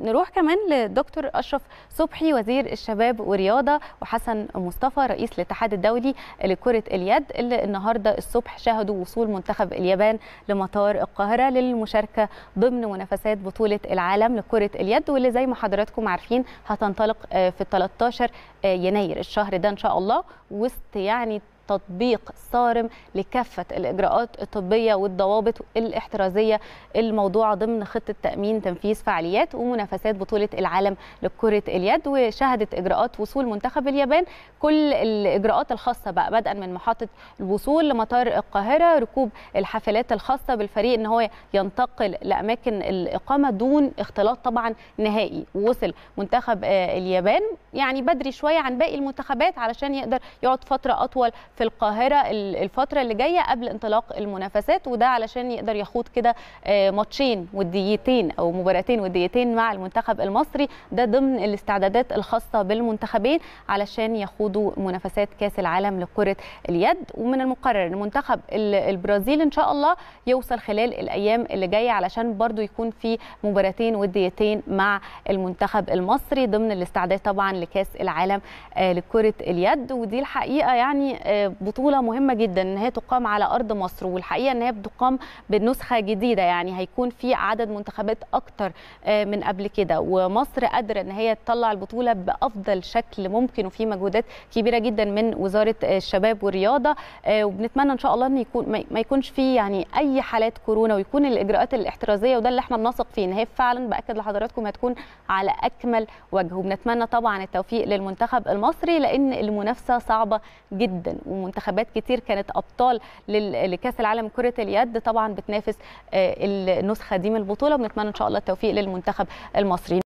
نروح كمان لدكتور اشرف صبحي وزير الشباب والرياضه وحسن مصطفى رئيس الاتحاد الدولي لكره اليد اللي النهارده الصبح شهدوا وصول منتخب اليابان لمطار القاهره للمشاركه ضمن منافسات بطوله العالم لكره اليد واللي زي ما حضراتكم عارفين هتنطلق آه، في 13 آه، يناير الشهر ده ان شاء الله وسط يعني تطبيق صارم لكافه الاجراءات الطبيه والضوابط الاحترازيه الموضوعه ضمن خطه تامين تنفيذ فعاليات ومنافسات بطوله العالم لكره اليد وشهدت اجراءات وصول منتخب اليابان كل الاجراءات الخاصه بقى بدءا من محطه الوصول لمطار القاهره ركوب الحافلات الخاصه بالفريق ان هو ينتقل لاماكن الاقامه دون اختلاط طبعا نهائي ووصل منتخب آه، اليابان يعني بدري شويه عن باقي المنتخبات علشان يقدر يقعد فتره اطول في القاهره الفتره اللي جايه قبل انطلاق المنافسات وده علشان يقدر يخوض كده آه، ماتشين وديتين او مباراتين وديتين مع المنتخب المصري ده ضمن الاستعدادات الخاصه بالمنتخبين علشان يخوضوا منافسات كاس العالم لكره اليد ومن المقرر ان منتخب البرازيل ان شاء الله يوصل خلال الايام اللي جايه علشان برضو يكون في مباراتين وديتين مع المنتخب المصري ضمن الاستعداد طبعا لكاس العالم آه، لكره اليد ودي الحقيقه يعني آه، بطوله مهمه جدا ان هي تقام على ارض مصر والحقيقه ان هي بتقام بنسخه جديده يعني هيكون في عدد منتخبات اكتر آه، من قبل كده ومصر قادره ان هي تطلع البطوله بافضل شكل ممكن وفي مجهودات كبيره جدا من وزاره الشباب والرياضه آه، وبنتمنى ان شاء الله ان يكون ما يكونش في يعني اي حالات كورونا ويكون الاجراءات الاحترازيه وده اللي احنا بنثق فيه ان هي فعلا باكد لحضراتكم هتكون على اكمل وجه وبنتمنى طبعا التوفيق للمنتخب المصري لان المنافسه صعبه جدا ومنتخبات كتير كانت ابطال لكاس العالم كره اليد طبعا بتنافس آه، النسخه دي من البطوله ونتمنى ان شاء الله التوفيق للمنتخب المصري